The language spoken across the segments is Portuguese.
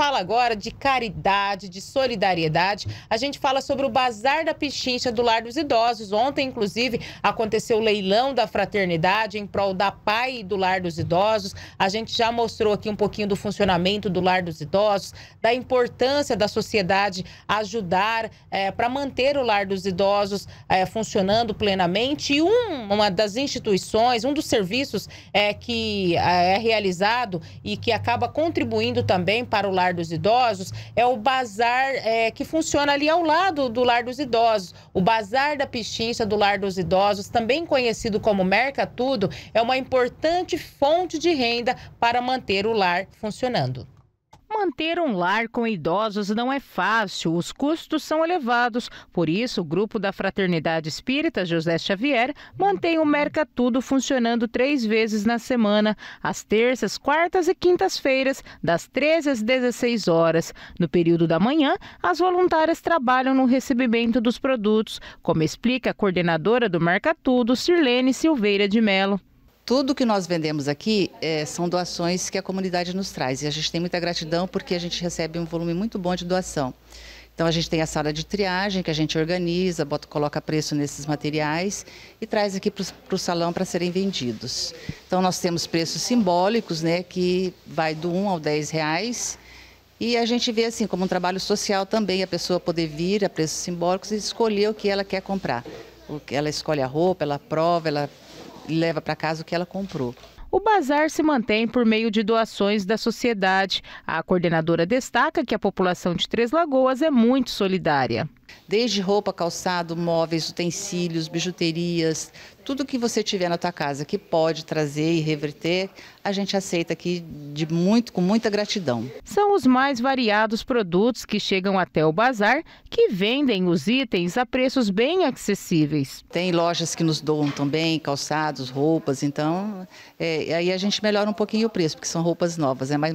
fala agora de caridade, de solidariedade. A gente fala sobre o Bazar da Pichincha do Lar dos Idosos. Ontem, inclusive, aconteceu o leilão da fraternidade em prol da PAI do Lar dos Idosos. A gente já mostrou aqui um pouquinho do funcionamento do Lar dos Idosos, da importância da sociedade ajudar é, eh, para manter o Lar dos Idosos é, funcionando plenamente. E um, uma das instituições, um dos serviços é, que é realizado e que acaba contribuindo também para o Lar Lar dos Idosos é o bazar é, que funciona ali ao lado do Lar dos Idosos. O Bazar da Pichincha do Lar dos Idosos, também conhecido como Merca Tudo, é uma importante fonte de renda para manter o lar funcionando manter um lar com idosos não é fácil, os custos são elevados. Por isso, o grupo da Fraternidade Espírita José Xavier mantém o Merca Tudo funcionando três vezes na semana, às terças, quartas e quintas-feiras, das 13 às 16 horas. No período da manhã, as voluntárias trabalham no recebimento dos produtos, como explica a coordenadora do Merca Tudo, Sirlene Silveira de Melo. Tudo que nós vendemos aqui é, são doações que a comunidade nos traz. E a gente tem muita gratidão porque a gente recebe um volume muito bom de doação. Então a gente tem a sala de triagem que a gente organiza, bota, coloca preço nesses materiais e traz aqui para o salão para serem vendidos. Então nós temos preços simbólicos, né, que vai do 1 ao 10 reais. E a gente vê assim como um trabalho social também a pessoa poder vir a preços simbólicos e escolher o que ela quer comprar. Ela escolhe a roupa, ela prova, ela leva para casa o que ela comprou. O bazar se mantém por meio de doações da sociedade. A coordenadora destaca que a população de Três Lagoas é muito solidária. Desde roupa, calçado, móveis, utensílios, bijuterias, tudo que você tiver na tua casa que pode trazer e reverter, a gente aceita aqui de muito, com muita gratidão. São os mais variados produtos que chegam até o bazar que vendem os itens a preços bem acessíveis. Tem lojas que nos doam também calçados, roupas, então é, aí a gente melhora um pouquinho o preço, porque são roupas novas, é mas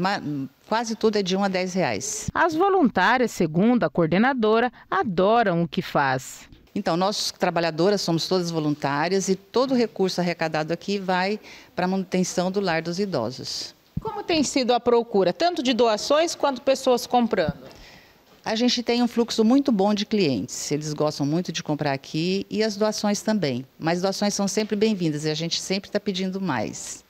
Quase tudo é de 1 a 10 reais. As voluntárias, segundo a coordenadora, adoram o que faz. Então, nós trabalhadoras somos todas voluntárias e todo o recurso arrecadado aqui vai para a manutenção do lar dos idosos. Como tem sido a procura, tanto de doações quanto pessoas comprando? A gente tem um fluxo muito bom de clientes. Eles gostam muito de comprar aqui e as doações também. Mas doações são sempre bem-vindas e a gente sempre está pedindo mais.